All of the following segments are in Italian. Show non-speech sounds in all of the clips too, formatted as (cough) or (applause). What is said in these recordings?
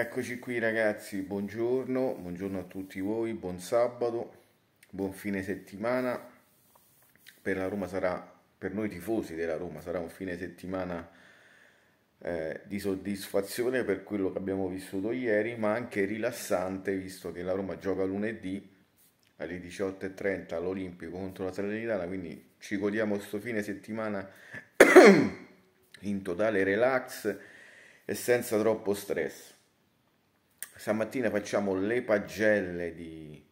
Eccoci qui ragazzi, buongiorno, buongiorno a tutti voi, buon sabato, buon fine settimana. Per la Roma sarà, per noi tifosi della Roma sarà un fine settimana eh, di soddisfazione per quello che abbiamo vissuto ieri, ma anche rilassante visto che la Roma gioca lunedì alle 18.30 all'Olimpico contro la Salernitana, quindi ci godiamo questo fine settimana (coughs) in totale relax e senza troppo stress. Stamattina facciamo le pagelle di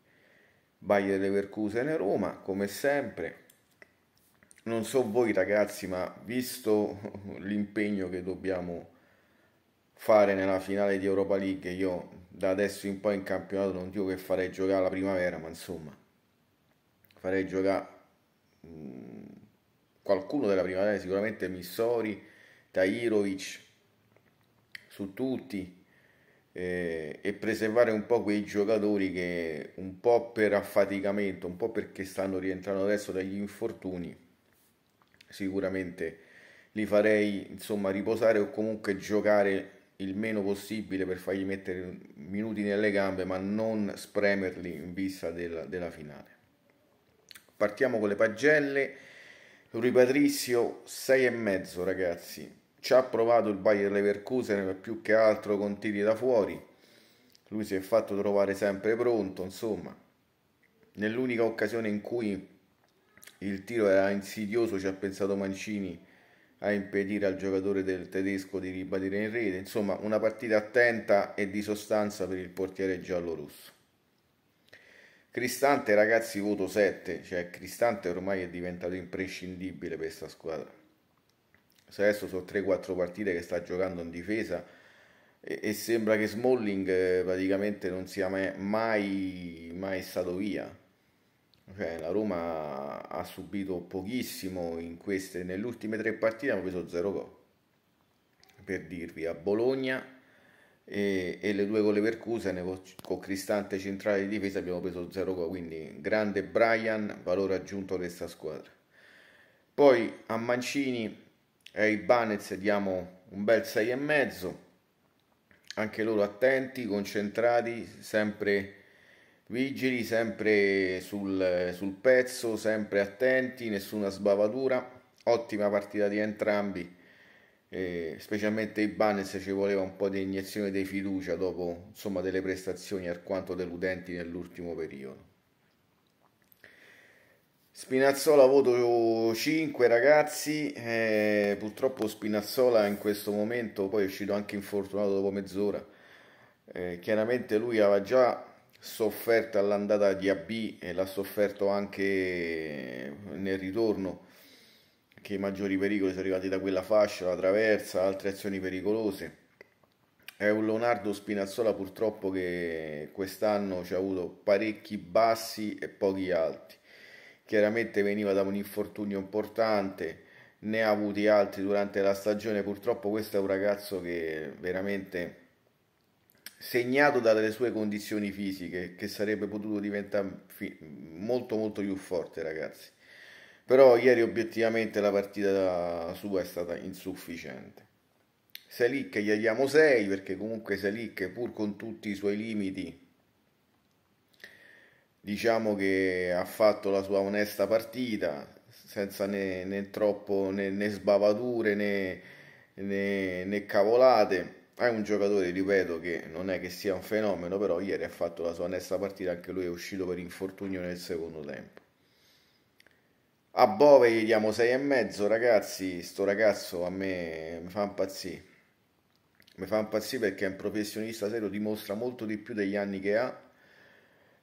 Bayer Leverkusen e Roma, come sempre. Non so voi ragazzi, ma visto (laughs) l'impegno che dobbiamo fare nella finale di Europa League, io da adesso in poi in campionato non dico che farei giocare la primavera, ma insomma, farei giocare mm, qualcuno della primavera, sicuramente Missori, Tajirovic, su tutti, eh, e preservare un po' quei giocatori che un po' per affaticamento, un po' perché stanno rientrando adesso dagli infortuni, sicuramente li farei insomma riposare o comunque giocare il meno possibile per fargli mettere minuti nelle gambe ma non spremerli in vista della, della finale. Partiamo con le pagelle. Rui e mezzo, ragazzi, ci ha provato il Bayer Leverkusen più che altro con tiri da fuori. Lui si è fatto trovare sempre pronto, insomma. Nell'unica occasione in cui il tiro era insidioso ci ha pensato Mancini a impedire al giocatore del tedesco di ribadire in rete. Insomma, una partita attenta e di sostanza per il portiere giallo russo Cristante, ragazzi, voto 7, cioè Cristante ormai è diventato imprescindibile per questa squadra adesso sono 3-4 partite che sta giocando in difesa e, e sembra che Smalling eh, praticamente non sia mai, mai stato via. Cioè, la Roma ha subito pochissimo in queste, nelle ultime tre partite hanno preso 0 gol. Per dirvi, a Bologna e, e le due con le percuse, con, con Cristante centrale di difesa abbiamo preso 0 gol, quindi grande Brian, valore aggiunto a questa squadra. Poi a Mancini ai Banez diamo un bel 6,5 anche loro attenti, concentrati, sempre vigili, sempre sul, sul pezzo, sempre attenti, nessuna sbavatura, ottima partita di entrambi, eh, specialmente i Banes ci voleva un po' di iniezione di fiducia dopo insomma, delle prestazioni alquanto deludenti nell'ultimo periodo. Spinazzola voto 5 ragazzi, eh, purtroppo Spinazzola in questo momento poi è uscito anche infortunato dopo mezz'ora, eh, chiaramente lui aveva già sofferto all'andata di AB e l'ha sofferto anche nel ritorno, che i maggiori pericoli sono arrivati da quella fascia, la traversa, altre azioni pericolose. È un Leonardo Spinazzola purtroppo che quest'anno ci ha avuto parecchi bassi e pochi alti chiaramente veniva da un infortunio importante, ne ha avuti altri durante la stagione, purtroppo questo è un ragazzo che veramente segnato dalle sue condizioni fisiche che sarebbe potuto diventare molto molto più forte ragazzi però ieri obiettivamente la partita sua è stata insufficiente Selic gli diamo 6 perché comunque Selic pur con tutti i suoi limiti diciamo che ha fatto la sua onesta partita senza né, né troppo né, né sbavature né, né, né cavolate è un giocatore, ripeto, che non è che sia un fenomeno, però ieri ha fatto la sua onesta partita, anche lui è uscito per infortunio nel secondo tempo. A Bove gli diamo 6,5 ragazzi, sto ragazzo a me mi fa impazzire. Mi fa impazzire perché è un professionista serio, dimostra molto di più degli anni che ha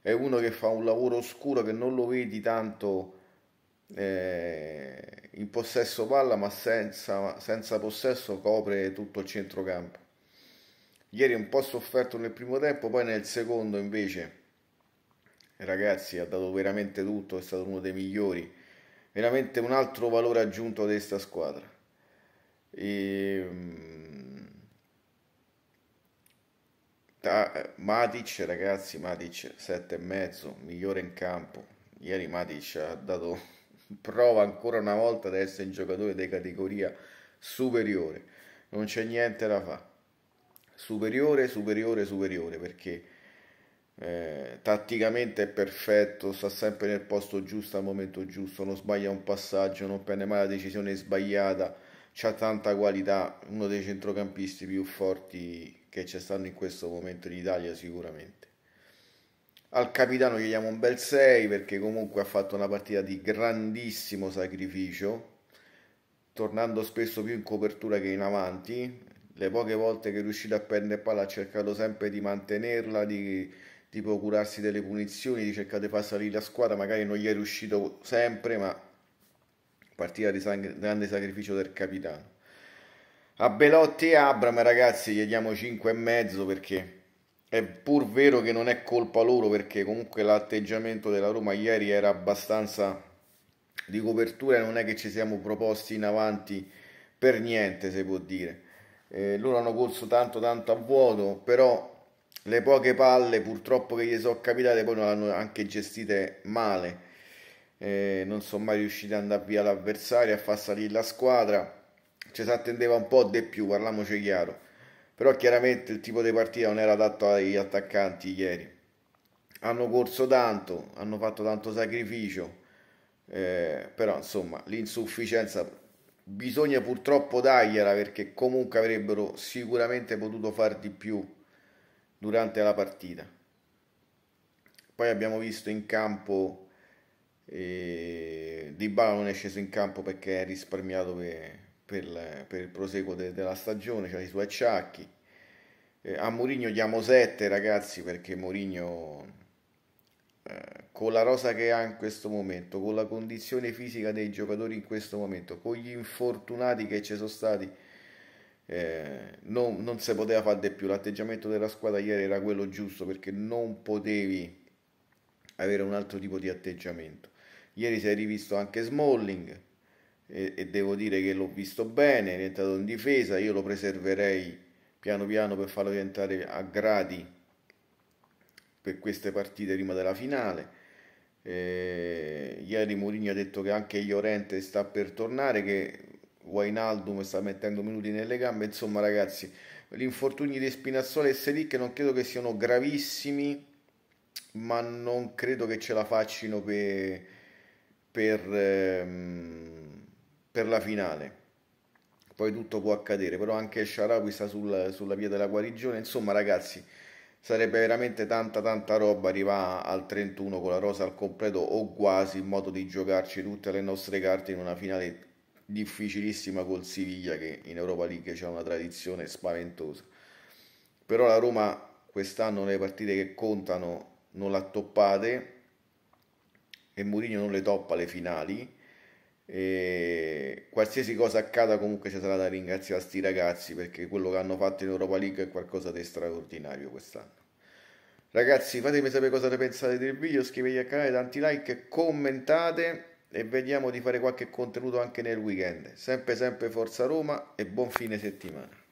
è uno che fa un lavoro oscuro che non lo vedi tanto eh, in possesso palla, ma senza, senza possesso copre tutto il centrocampo. Ieri un po' sofferto nel primo tempo, poi nel secondo invece, ragazzi, ha dato veramente tutto, è stato uno dei migliori, veramente un altro valore aggiunto a questa squadra. E, ehm, Ah, eh, Matic, ragazzi, Matic 7,5, migliore in campo. Ieri Matic ha dato (laughs) prova ancora una volta di essere un giocatore di categoria superiore. Non c'è niente da fare. Superiore, superiore, superiore, perché eh, tatticamente è perfetto, sta sempre nel posto giusto al momento giusto, non sbaglia un passaggio, non prende mai la decisione sbagliata, ha tanta qualità, uno dei centrocampisti più forti che ci stanno in questo momento in Italia sicuramente. Al capitano gli diamo un bel 6 perché comunque ha fatto una partita di grandissimo sacrificio, tornando spesso più in copertura che in avanti. Le poche volte che è riuscito a prendere palla ha cercato sempre di mantenerla, di, di procurarsi delle punizioni, di cercare di far salire la squadra, magari non gli è riuscito sempre, ma partita di grande sacrificio del capitano. A Belotti e Abram, ragazzi, gli diamo 5,5 perché è pur vero che non è colpa loro perché comunque l'atteggiamento della Roma ieri era abbastanza di copertura e non è che ci siamo proposti in avanti per niente, si può dire. Eh, loro hanno corso tanto tanto a vuoto, però le poche palle purtroppo che gli sono capitate poi non l'hanno anche gestite male. Eh, non sono mai riusciti ad andare via l'avversario, a far salire la squadra ci si attendeva un po' di più, parliamoci chiaro. Però chiaramente il tipo di partita non era adatto agli attaccanti ieri. Hanno corso tanto, hanno fatto tanto sacrificio, eh, però insomma l'insufficienza bisogna purtroppo dargliela perché comunque avrebbero sicuramente potuto far di più durante la partita. Poi abbiamo visto in campo... Eh, Di Bala non è sceso in campo perché è risparmiato per, per, per il proseguo de, della stagione, c'ha i suoi acciacchi. Eh, a Mourinho diamo 7 ragazzi perché Mourinho eh, con la rosa che ha in questo momento, con la condizione fisica dei giocatori in questo momento, con gli infortunati che ci sono stati, eh, non, non si poteva fare di più. L'atteggiamento della squadra ieri era quello giusto perché non potevi avere un altro tipo di atteggiamento. Ieri si è rivisto anche Smalling, e, e devo dire che l'ho visto bene, è entrato in difesa, io lo preserverei piano piano per farlo diventare a gradi per queste partite prima della finale. Eh, ieri Mourinho ha detto che anche Iorente sta per tornare, che Wainaldum sta mettendo minuti nelle gambe, insomma ragazzi, gli infortuni di Spinazzola e Selic non credo che siano gravissimi, ma non credo che ce la facciano per... per ehm, per la finale. Poi tutto può accadere, però anche Sharawi sta sul, sulla via della guarigione. Insomma, ragazzi, sarebbe veramente tanta tanta roba arrivare al 31 con la rosa al completo o quasi in modo di giocarci tutte le nostre carte in una finale difficilissima col Siviglia che in Europa League c'è una tradizione spaventosa. Però la Roma quest'anno le partite che contano non la toppate e Mourinho non le toppa le finali e qualsiasi cosa accada comunque ci sarà da ringraziare a sti ragazzi perché quello che hanno fatto in Europa League è qualcosa di straordinario quest'anno. Ragazzi fatemi sapere cosa ne pensate del video, iscrivetevi al canale, tanti like, commentate e vediamo di fare qualche contenuto anche nel weekend. Sempre sempre Forza Roma e buon fine settimana.